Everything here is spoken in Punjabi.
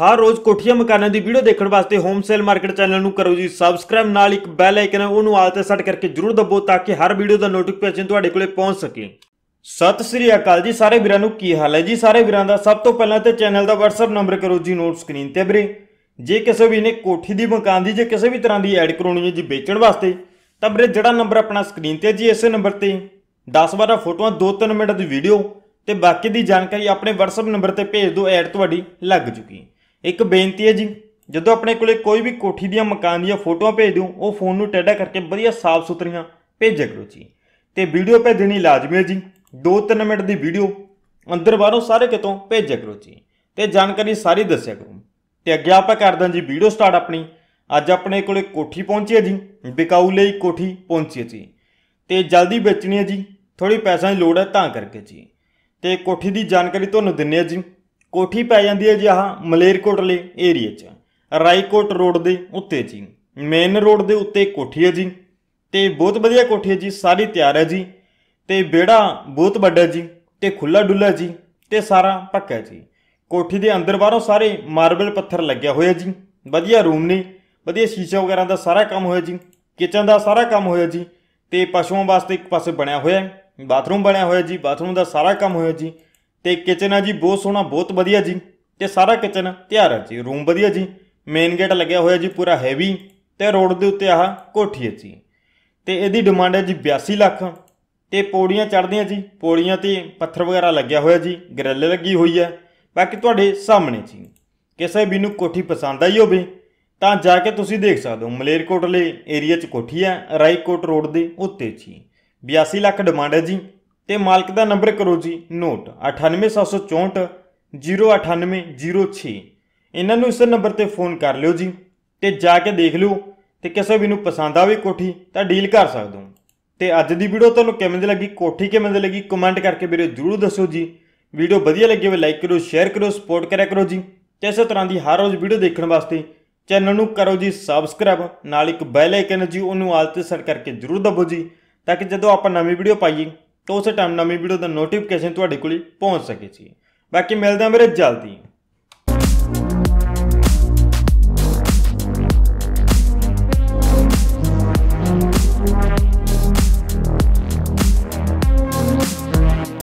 ਹਰ ਰੋਜ਼ ਕੋਠੀਆਂ ਮਕਾਨਾਂ ਦੀ ਵੀਡੀਓ ਦੇਖਣ ਵਾਸਤੇ ਹੋਮ ਸੇਲ ਮਾਰਕੀਟ ਚੈਨਲ ਨੂੰ ਕਰੋ ਜੀ ਸਬਸਕ੍ਰਾਈਬ ਨਾਲ ਇੱਕ ਬੈਲ ਆਈਕਨ ਹੈ ਉਹਨੂੰ ਆਲ ਤੇ ਸੈੱਟ ਕਰਕੇ ਜਰੂਰ ਦਬੋ ਤਾਂ ਕਿ ਹਰ ਵੀਡੀਓ ਦਾ ਨੋਟੀਫਿਕੇਸ਼ਨ ਤੁਹਾਡੇ ਕੋਲੇ ਪਹੁੰਚ ਸਕੇ ਸਤਿ ਸ੍ਰੀ ਅਕਾਲ ਜੀ ਸਾਰੇ ਵੀਰਾਂ ਨੂੰ ਕੀ ਹਾਲ ਹੈ ਜੀ ਸਾਰੇ ਵੀਰਾਂ ਦਾ ਸਭ ਤੋਂ ਪਹਿਲਾਂ ਤੇ ਚੈਨਲ ਦਾ WhatsApp ਨੰਬਰ ਕਰੋ ਜੀ ਨੋਟ ਸਕਰੀਨ ਤੇ ਵੀਰੇ ਜੇ ਕਿਸੇ ਵੀ ਨੇ ਕੋਠੀ ਦੀ ਮਕਾਨ ਦੀ ਜੇ ਕਿਸੇ ਵੀ ਤਰ੍ਹਾਂ ਦੀ ਐਡ ਕਰਾਉਣੀ ਹੈ ਜੀ ਵੇਚਣ ਵਾਸਤੇ ਤਾਂ ਵੀਰੇ ਜਿਹੜਾ ਨੰਬਰ ਆਪਣਾ ਸਕਰੀਨ ਤੇ ਜੀ ਇਸੇ ਨੰਬਰ ਤੇ 10 ਬਾਰਾ ਫੋਟੋਆਂ 2-3 ਮਿੰਟ ਦੀ ਵੀਡੀਓ ਤੇ ਬਾਕੀ ਦੀ ਜਾਣਕਾਰੀ ਆਪਣੇ WhatsApp ਨੰਬਰ ਤੇ ਭੇਜ ਦਿਓ ਐਡ ਤੁਹਾਡੀ ਲੱਗ ਚੁੱਕੀ ਇੱਕ ਬੇਨਤੀ ਹੈ ਜੀ ਜਦੋਂ ਆਪਣੇ ਕੋਲੇ ਕੋਈ ਵੀ ਕੋਠੀ ਦੀਆਂ ਮਕਾਨ ਦੀਆਂ ਫੋਟੋਆਂ ਭੇਜ ਦਿਓ ਉਹ ਫੋਨ ਨੂੰ ਟੈਡਾ ਕਰਕੇ ਵਧੀਆ ਸਾਫ਼ ਸੁਥਰੀਆਂ ਭੇਜਿਆ ਕਰੋ ਜੀ ਤੇ ਵੀਡੀਓ ਭੇਜਣੀ ਲਾਜ਼ਮੀ ਹੈ ਜੀ 2-3 ਮਿੰਟ ਦੀ ਵੀਡੀਓ ਅੰਦਰ ਬਾਹਰੋਂ ਸਾਰੇ ਕਿਤੋਂ ਭੇਜਿਆ ਕਰੋ ਜੀ ਤੇ ਜਾਣਕਾਰੀ ਸਾਰੀ ਦੱਸਿਆ ਕਰੋ ਤੇ ਅੱਗੇ ਆਪਾਂ ਕਰਦਾਂ ਜੀ ਵੀਡੀਓ ਸਟਾਰਟ ਆਪਣੀ ਅੱਜ ਆਪਣੇ ਕੋਲੇ ਕੋਠੀ ਪਹੁੰਚੀ ਹੈ ਜੀ ਵਿਕਾਊ ਲਈ ਕੋਠੀ ਪਹੁੰਚੀ ਹੈ ਜੀ ਤੇ ਜਲਦੀ ਵੇਚਣੀ ਹੈ ਜੀ ਥੋੜੀ ਪੈਸਾ ਦੀ ਲੋੜ ਹੈ ਤਾਂ ਕਰਕੇ ਜੀ ਤੇ ਕੋਠੀ ਦੀ ਜਾਣਕਾਰੀ ਤੁਹਾਨੂੰ ਦਿੰਨੇ ਆ ਜੀ ਕੋਠੀ ਪੈ ਜਾਂਦੀ ਹੈ ਜੀ ਆਹ ਮਲੇਰਕੋਟਲੇ ਏਰੀਆ 'ਚ ਰਾਈਕੋਟ ਰੋਡ ਦੇ ਉੱਤੇ ਜੀ ਮੇਨ ਰੋਡ ਦੇ ਉੱਤੇ ਕੋਠੀ ਹੈ ਜੀ ਤੇ ਬਹੁਤ ਵਧੀਆ ਕੋਠੀ ਹੈ ਜੀ ਸਾਰੀ ਤਿਆਰ ਹੈ ਜੀ ਤੇ ਵਿਹੜਾ ਬਹੁਤ ਵੱਡਾ ਜੀ ਤੇ ਖੁੱਲਾ ਡੁੱਲਾ ਜੀ ਤੇ ਸਾਰਾ ਪੱਕਾ ਜੀ ਕੋਠੀ ਦੇ ਅੰਦਰ ਬਾਹਰੋਂ ਸਾਰੇ ਮਾਰਬਲ ਪੱਥਰ ਲੱਗਿਆ ਹੋਇਆ ਜੀ ਵਧੀਆ ਰੂਮ ਨੇ ਵਧੀਆ ਸ਼ੀਸ਼ਾ ਵਗੈਰਾ ਦਾ ਸਾਰਾ ਕੰਮ ਹੋਇਆ ਜੀ ਕਿਚਨ ਦਾ ਸਾਰਾ ਕੰਮ ਹੋਇਆ ਜੀ ਤੇ ਪਸ਼ੂਆਂ ਵਾਸਤੇ ਇੱਕ ਪਾਸੇ ਬਣਿਆ ਹੋਇਆ ਬਾਥਰੂਮ ਬਣਿਆ ਹੋਇਆ ਜੀ ਬਾਥਰੂਮ ਦਾ ਸਾਰਾ ਕੰਮ ਹੋਇਆ ਜੀ ਤੇ ਕਿਚਨ ਆ ਜੀ ਬਹੁਤ ਸੋਹਣਾ ਬਹੁਤ ਵਧੀਆ ਜੀ ਤੇ ਸਾਰਾ ਕਿਚਨ ਤਿਆਰ ਹੈ ਜੀ ਰੂਮ ਵਧੀਆ ਜੀ ਮੇਨ ਗੇਟ ਲੱਗਿਆ ਹੋਇਆ ਜੀ ਪੂਰਾ ਹੈਵੀ ਤੇ ਰੋਡ ਦੇ ਉੱਤੇ ਆਹ ਕੋਠੀ ਹੈ ਜੀ ਤੇ ਇਹਦੀ ਡਿਮਾਂਡ ਹੈ ਜੀ 82 ਲੱਖ ਤੇ ਪੌੜੀਆਂ ਚੜਦੀਆਂ ਜੀ ਪੌੜੀਆਂ ਤੇ ਪੱਥਰ ਵਗੈਰਾ ਲੱਗਿਆ ਹੋਇਆ ਜੀ ਗ੍ਰਿਲ ਲੱਗੀ ਹੋਈ ਹੈ ਬਾਕੀ ਤੁਹਾਡੇ ਸਾਹਮਣੇ ਜੀ ਕਿਸੇ ਵੀ ਨੂੰ ਕੋਠੀ ਪਸੰਦ ਆਈ ਹੋਵੇ ਤਾਂ ਜਾ ਕੇ ਤੁਸੀਂ ਦੇਖ ਸਕਦੇ ਹੋ ਮਲੇਰਕੋਟਲੇ ਏਰੀਆ 'ਚ ਕੋਠੀ ਹੈ ਰਾਈਕੋਟ ਰੋਡ ਦੇ ਉੱਤੇ ਜੀ 82 ਲੱਖ ਡਿਮਾਂਡ ਹੈ ਜੀ ਤੇ ਮਾਲਕ ਦਾ ਨੰਬਰ ਕਰੋ ਜੀ ਨੋਟ 98764 09806 ਇਹਨਾਂ ਨੂੰ ਇਸ ਨੰਬਰ ਤੇ ਫੋਨ ਕਰ ਲਿਓ ਜੀ ਤੇ ਜਾ ਕੇ ਦੇਖ ਲਿਓ ਤੇ ਕਿਸੇ ਵੀ ਨੂੰ ਪਸੰਦ ਆਵੇ ਕੋਠੀ ਤਾਂ ਡੀਲ ਕਰ ਸਕਦੇ ਹੋ ਤੇ ਅੱਜ ਦੀ ਵੀਡੀਓ ਤੁਹਾਨੂੰ ਕਿਵੇਂ ਦੀ ਲੱਗੀ ਕੋਠੀ ਕਿਵੇਂ ਦੀ ਲੱਗੀ ਕਮੈਂਟ ਕਰਕੇ ਵੀਰੇ ਜਰੂਰ ਦੱਸੋ ਜੀ ਵੀਡੀਓ ਵਧੀਆ ਲੱਗੀ ਹੋਵੇ ਲਾਈਕ ਕਰੋ ਸ਼ੇਅਰ ਕਰੋ ਸਪੋਰਟ ਕਰਿਆ ਕਰੋ ਜੀ ਤੇ ਇਸੇ ਤਰ੍ਹਾਂ ਦੀ ਹਰ ਰੋਜ਼ ਵੀਡੀਓ ਦੇਖਣ ਵਾਸਤੇ ਚੈਨਲ ਨੂੰ ਕਰੋ ਜੀ ਸਬਸਕ੍ਰਾਈਬ ਨਾਲ ਇੱਕ ਬੈਲ ਆਈਕਨ ਜੀ ਉਹਨੂੰ ਆਲ ਤੇ ਸੈੱਟ ਕਰਕੇ ਜਰੂਰ ਦਬੋ ਜੀ ਤਾਂ ਕਿ ਜਦੋਂ ਆਪਾਂ ਨਵੀਂ ਵੀਡੀਓ ਪਾਈਏ ਤਾਂ ਉਸੇ ਟਾਈਮ ਨਵੀਂ ਵੀਡੀਓ ਦਾ ਨੋਟੀਫਿਕੇਸ਼ਨ ਤੁਹਾਡੇ ਕੋਲ ਪਹੁੰਚ ਸਕੇ ਸੀ ਬਾਕੀ ਮਿਲਦੇ ਹਾਂ ਮੇਰੇ ਜਲਦੀ